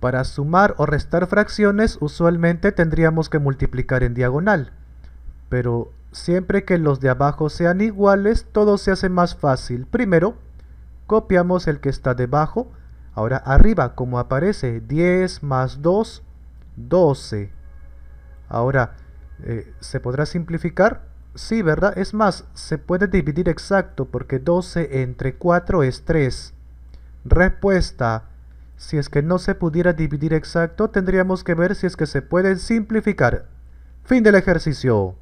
Para sumar o restar fracciones usualmente tendríamos que multiplicar en diagonal, pero siempre que los de abajo sean iguales todo se hace más fácil. Primero, copiamos el que está debajo, ahora arriba como aparece 10 más 2, 12. Ahora, eh, ¿se podrá simplificar? Sí, ¿verdad? Es más, se puede dividir exacto porque 12 entre 4 es 3. Respuesta si es que no se pudiera dividir exacto, tendríamos que ver si es que se puede simplificar. Fin del ejercicio.